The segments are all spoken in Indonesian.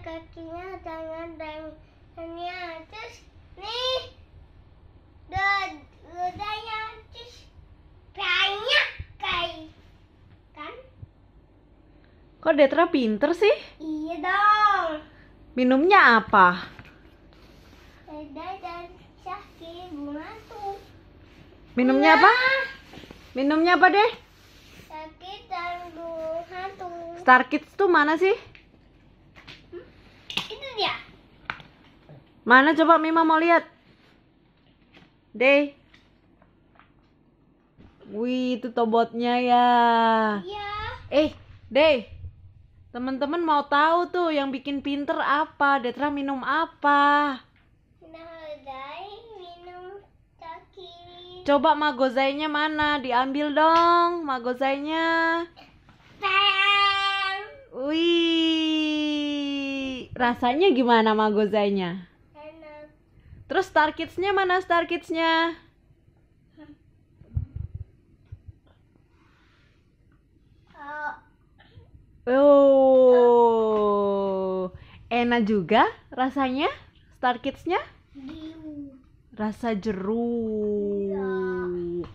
kakinya jangan tangannya terus nih udahnya terus banyak kayak kan kok Detra pinter sih iya dong minumnya apa minumnya iya. apa minumnya apa deh sakit dan bunga tuh Star Kids tuh mana sih Mana coba Mima mau lihat? Deh. Wih, itu tobotnya ya. Iya. Eh, Deh. Teman-teman mau tahu tuh yang bikin pinter apa? Detra minum apa? Nahodai minum kaki. Coba magozainya mana? Diambil dong magozainya. Wih, rasanya gimana magozainya? Terus Star Kids-nya mana Star Kids-nya? Oh. oh. Enak juga rasanya Star Kids-nya? Rasa jeruk.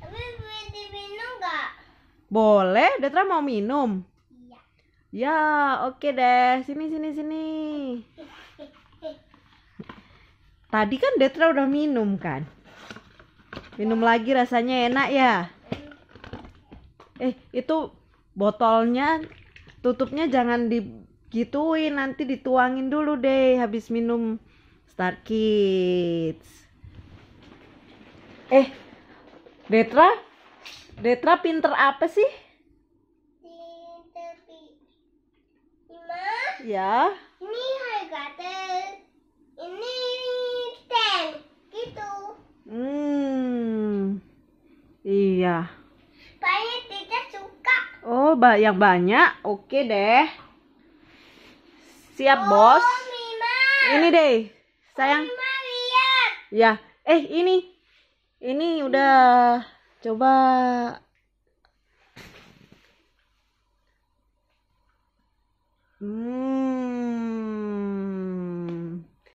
Tapi minum nggak? Boleh, Detra mau minum. Iya. Ya, oke deh. Sini sini sini. Tadi kan Detra udah minum kan? Minum lagi rasanya enak ya. Eh, itu botolnya tutupnya jangan digituin, nanti dituangin dulu deh habis minum Star Kids. Eh, Detra, Detra pinter apa sih? Pinter, Ya. Iya. Banyak tidak suka. Oh, ba yang banyak. Oke deh. Siap, oh, Bos. Mima. Ini deh. Sayang. Mima, lihat. Ya. Eh, ini. Ini udah coba Hmm.